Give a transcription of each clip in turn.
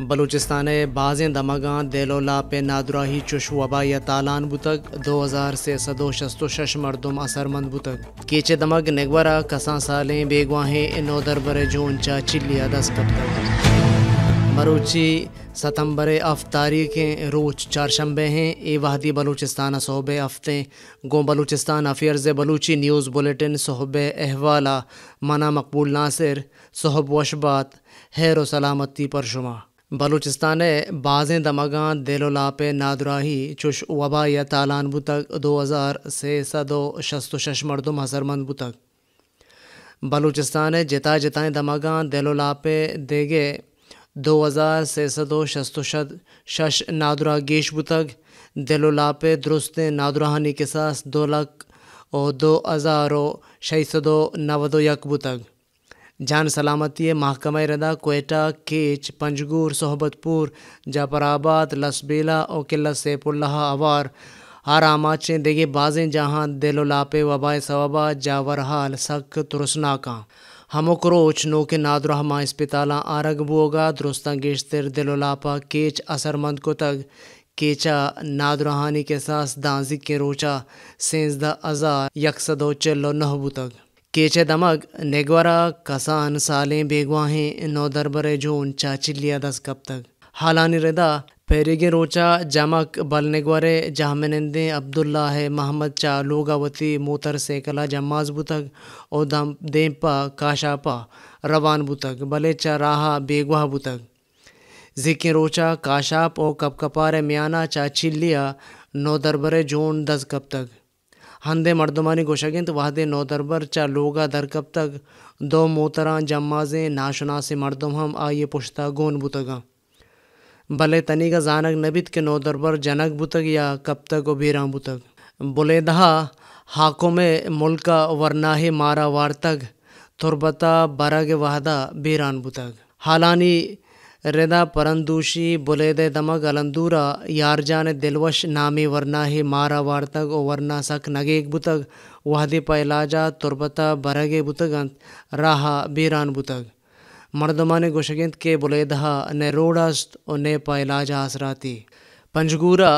बलूचिस्तान बाज़ दमागान देलोला पे नादुराही चुशवबा या तालान बुतक दो हज़ार से सदो शस्तो शश मरदम असरमंद बुतक केचे दमग नेगवरा कसा साले बेगवाहें इनोदर बरे जो उनचा चिल्लिया दस कब मरूची सतम्बर अफ तारीखें रोज चारशंबे हैं ए वहादी बलूचिस्तान सोहब अफ्तें गो Balochistan affairs Balochi news bulletin शहब अहवाला मना मकबूल नासिर सोहब वशबात हैर सलामती पर शुमा बलूचिस्तान बाज़ें दमागा देलोलाप नादुराही चुश वबा या तालान बुतक दो हज़ार से सदो शस्तो शश मरदुम हसरमंद बुतक बलूचिस्तान जता जताएँ दमागा देलोलाप देगे दो हज़ार से सदो शस्तो शद शश नादुरा गेश बुतक देलोलाप दुरुस्त नादुरहानी के साथ दो लख और दो हज़ारो शही सदो नवदो यक बुतक जान सलामती महकमा रदा कोयटा केच पंजगूर सोहबतपुर जाफराबाद लसबेला और किला सैफुल्ला आवार हर आमाचे देगे बाजें जहाँ दिलो लापे वबाए सवाबा जावरहाल सक तुरसनाका क्रोच नो के नादरहमा इस्पिताला आरग बोगा दुरुस्ता गेश्तर दिलो लापा केच असरमंद को तग केचा नादुरहानी के सास दांजिक के रोचा सेंजदा अजा यकसदो चलो नहबू तक केचे दमग नेगवरा कसान साले बेगवाहें नौ दरबरे जोन चाचिलिया दस कब तक हालानी रदा पेरेगे रोचा जमक बल बलनेगवरे जहमनंदे अब्दुल्ला है मोहम्मद चा लोगावती मोतर से कला जमाज बुतक और दम देपा काशापा रवान बुतक बले चा राहा बेगवाह बुतक जिके रोचा काशाप और कपकपारे म्याना चा चिल्लिया नौ दरबरे जोन दस कब तक हंदे मर्दमानी तो वाहदे दरबर चा लोगा दरकब तक दो मोतरा जमाजें से मर्दम हम आये पुश्ता गोन बुतगा भले का जानक नबित के दरबर जनक बुतग या कब तक उबेरा बुतग दहा हाकों में वरना वरनाहे मारा वार तक थुरबता बरग वाहदा बेरान बुतग हालानी रेदा परंदूशी दे दमक अलंदूरा यार जाने दिलवश नामी वरना ही मारा वारतग ओ वरना सख नगेक बुतग वहादी पैलाजा तुरबता बरगे बुतगंत राहा बीरान बुतग मर्दमा ने गुशगिंद के दहा ने रोडास्त और ने पैलाजा आसराती पंजगूरा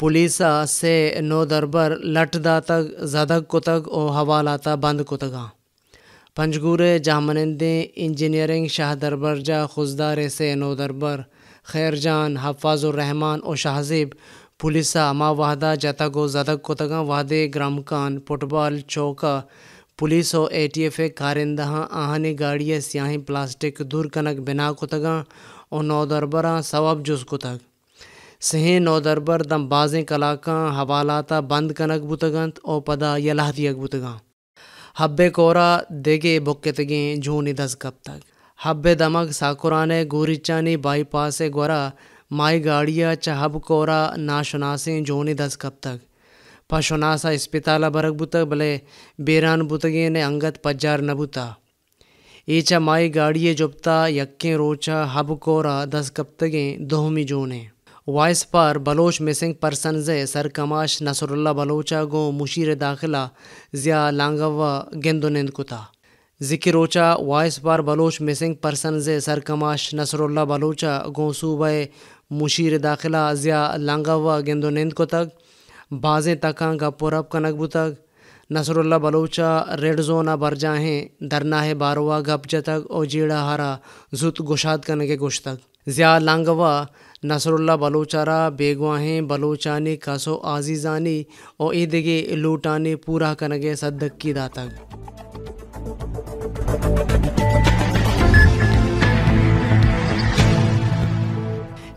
पुलिसा से नो दरबर लट दातक जदक कुतग और हवालाता बंद कुतगा पंजगूर दरबर जा инҷиниринг से नो दरबर खैर जान हफाजुररहमान और शाहजेब पुलिसा अमा वाहदा गो जदक कोतगा वाहदे ग्रामकान फुटबॉल चौका पुलिस और ए टी एफ ए कारिंदा आहने गाड़िया स्याही प्लास्टिक दूर कनक बिना कुतगा और नौदरबरा सवाब जुस कुतक नौ नौदरबर दम बाजें कलाका हवालाता बंद कनक बुतगंत और पदा यलाहतियक बुतगा ಹಬ್ಬೆ ಕೋರ ದೆಗೆ ಬೊಕ್ಕೆ ತೆಗೆ ಜೂನಿ ದಸ್ हब्बे ಹಬ್ಬೆ साकुराने ಸಾಕುರಾನೆ ಗೂರಿಚಾನಿ ಬಾईपास गोरा माई गाड़िया चहब कोरा नाशनासे झूनी दस कब तक पशुनासा इस्पिताला बरक बुतक भले बेरान बुतगे ने अंगत पज्जार नबुता ईचा माई गाड़िये जुबता यक्के रोचा हब कोरा दस कब तगे दोहमी जोने voice for Baloch missing persons सरकमाश नसरुल्ला बलोचा गो मुशीर दाखिला ज़िया लांगवा गेंदोनिंद कुता ओचा voice for Baloch missing persons सरकमाश नसरुल्ला बलोचा गो सूबे मुशीर दाखिला ज़िया लांगवा गेंदोनिंद कुतक बाज़े तकां का पुरब कनक बुतक नसरुल्ला बलोचा रेड जोना बर जाहे धरना है बारवा गप जतक और जीड़ा हारा जुत गुशाद कन के गुश्तक ज़िया लांगवा नसरुल्ला बलोचारा बेगवाहें बलोचानी कसो आजीज़ानी और ईदगे लूटानी पूरा कनगे सद्दक्की दातग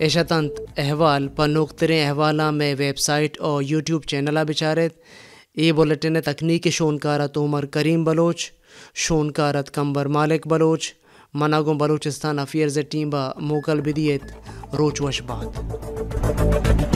ऐशातंत अहवाल पनोकतरे अहवाला में वेबसाइट और यूट्यूब चैनल बिचारत ये बुलेटिन तकनीकी शोनकारा उमर करीम बलोच शोनकारत कंबर मालिक बलोच मनागो बलूचिस्तान अफेयर्स टीम बा मोकल बिदियत रोच वश बात